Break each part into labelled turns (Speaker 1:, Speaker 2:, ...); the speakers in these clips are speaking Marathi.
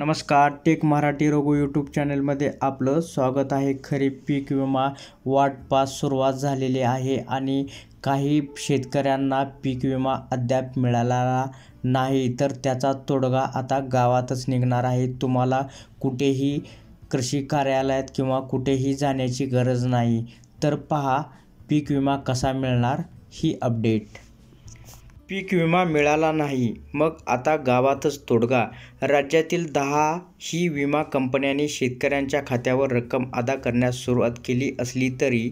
Speaker 1: नमस्कार टेक मराठी रघु यूट्यूब चॅनलमध्ये आपलं स्वागत आहे खरीप पीक विमा वाटपास सुरुवात झालेली आहे आणि काही शेतकऱ्यांना पीक विमा अद्याप मिळाला नाही तर त्याचा तोडगा आता गावातच निघणार आहे तुम्हाला कुठेही कृषी कार्यालयात किंवा कुठेही जाण्याची गरज नाही तर पहा पीक विमा कसा मिळणार ही अपडेट पीक विमा मिळाला नाही मग आता गावातच तोडगा राज्यातील ही विमा कंपन्यांनी शेतकऱ्यांच्या खात्यावर रक्कम अदा करण्यास सुरुवात केली असली तरी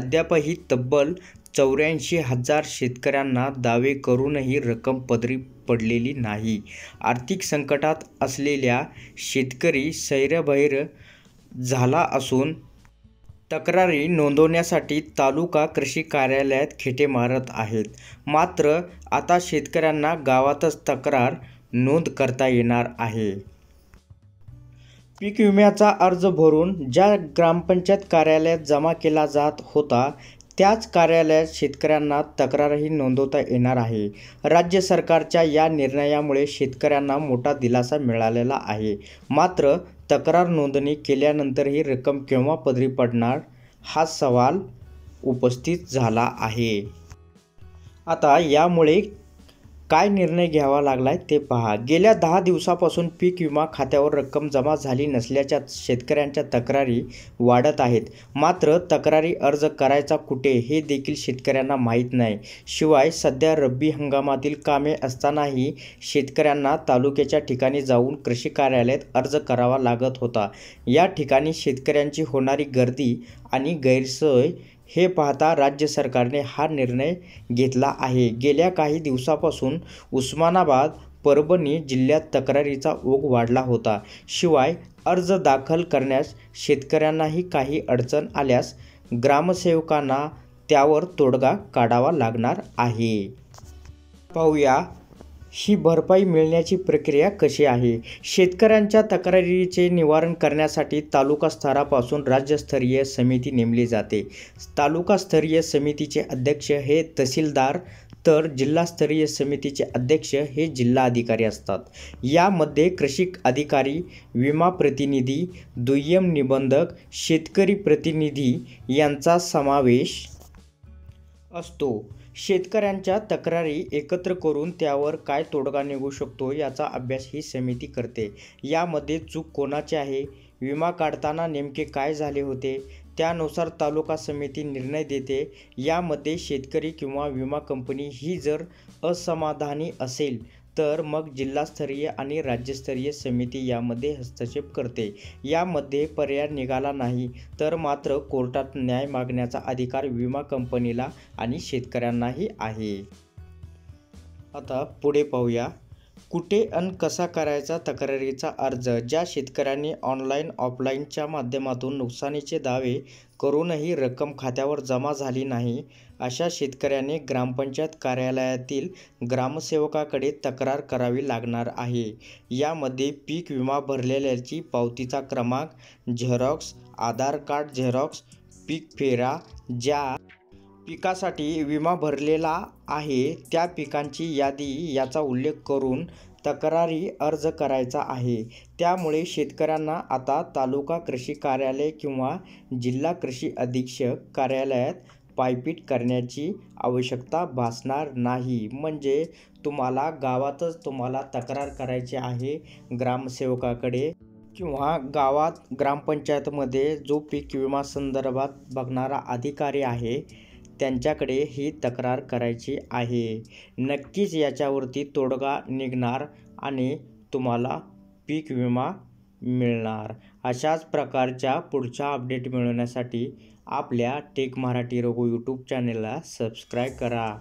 Speaker 1: अद्यापही तब्बल चौऱ्याऐंशी हजार शेतकऱ्यांना दावे करूनही रक्कम पदरी पडलेली नाही आर्थिक संकटात असलेल्या शेतकरी सैरभैर झाला असून तक्रारी नोंदवण्यासाठी तालुका कृषी कार्यालयात खेटे मारत आहेत मात्र आता शेतकऱ्यांना गावातच तक्रार नोंद करता येणार आहे पीक विम्याचा अर्ज भरून ज्या ग्रामपंचायत कार्यालयात जमा केला जात होता त्याच कार्यालयात शेतकऱ्यांना तक्रारही नोंदवता येणार आहे राज्य सरकारच्या या निर्णयामुळे शेतकऱ्यांना मोठा दिलासा मिळालेला आहे मात्र तक्रार नोंदणी केल्यानंतर ही रक्कम केव्हा पदरी पडणार हा सवाल उपस्थित झाला आहे आता यामुळे काय निर्णय घ्यावा लागलाय ते पहा गेल्या दहा दिवसापासून पीक विमा खात्यावर रक्कम जमा झाली नसल्याच्या शेतकऱ्यांच्या तक्रारी वाढत आहेत मात्र तक्रारी अर्ज करायचा कुठे हे देखील शेतकऱ्यांना माहीत नाही शिवाय सध्या रब्बी हंगामातील कामे असतानाही शेतकऱ्यांना तालुक्याच्या ठिकाणी जाऊन कृषी कार्यालयात अर्ज करावा लागत होता या ठिकाणी शेतकऱ्यांची होणारी गर्दी आणि गैरसोय हे पाहता राज्य सरकारने हा निर्णय घेतला आहे गेल्या काही दिवसापासून उस्मानाबाद परभणी जिल्ह्यात तक्रारीचा ओघ वाढला होता शिवाय अर्ज दाखल करण्यास शेतकऱ्यांनाही काही अडचण आल्यास ग्रामसेवकांना त्यावर तोडगा काढावा लागणार आहे पाहूया ही भरपाई मिळण्याची प्रक्रिया कशी आहे शेतकऱ्यांच्या तक्रारीचे निवारण करण्यासाठी तालुका स्तरापासून राज्यस्तरीय समिती नेमली जाते तालुकास्तरीय समितीचे अध्यक्ष हे तहसीलदार तर जिल्हास्तरीय समितीचे अध्यक्ष हे जिल्हा अधिकारी असतात यामध्ये कृषी अधिकारी विमा प्रतिनिधी दुय्यम निबंधक शेतकरी प्रतिनिधी यांचा समावेश असतो शेतकऱ्यांच्या तक्रारी एकत्र करून त्यावर काय तोडगा निघू शकतो याचा अभ्यास ही समिती करते यामध्ये चूक कोणाची आहे विमा काढताना नेमके काय झाले होते त्यानुसार तालुका समिती निर्णय देते यामध्ये शेतकरी किंवा विमा कंपनी ही जर असमाधानी असेल तर मग जिल्हास्तरीय आणि राज्यस्तरीय समिती यामध्ये हस्तक्षेप करते यामध्ये पर्याय निघाला नाही तर मात्र कोर्टात न्याय मागण्याचा अधिकार विमा कंपनीला आणि शेतकऱ्यांनाही आहे आता पुढे पाहूया कुठे अन कसा करायचा तक्रारीचा अर्ज ज्या शेतकऱ्यांनी ऑनलाईन ऑफलाईनच्या माध्यमातून नुकसानीचे दावे करूनही रक्कम खात्यावर जमा झाली नाही अशा शेतकऱ्याने ग्रामपंचायत कार्यालयातील ग्रामसेवकाकडे तक्रार करावी लागणार आहे यामध्ये पीक विमा भरलेल्याची पावतीचा क्रमांक झेरॉक्स आधार कार्ड झेरॉक्स पीक फेरा ज्या पिकासाठी विमा भरलेला आहे, त्या पिकांची यादी याचा उल्लेख करून तक्रारी अर्ज करायचा आहे. त्यामुळे शेतकऱ्यांना आता तालुका कृषी कार्यालय किंवा जिल्हा कृषी अधीक्षक कार्यालयात पायपीट करण्याची आवश्यकता भासणार नाही. म्हणजे तुम्हाला गावातच तुम्हाला तक्रार करायची आहे ग्रामसेवकाकडे किंवा गावात ग्रामपंचायतमध्ये जो पीक विमा संदर्भात बघणारा अधिकारी आहे त्यांच्याकडे ही तक्रार करायची आहे नक्कीच याच्यावरती तोडगा निघणार आणि तुम्हाला पीक विमा मिळणार अशाच प्रकारच्या पुढच्या अपडेट मिळवण्यासाठी आपल्या टेक मराठी रघु यूट्यूब चॅनेलला सबस्क्राईब करा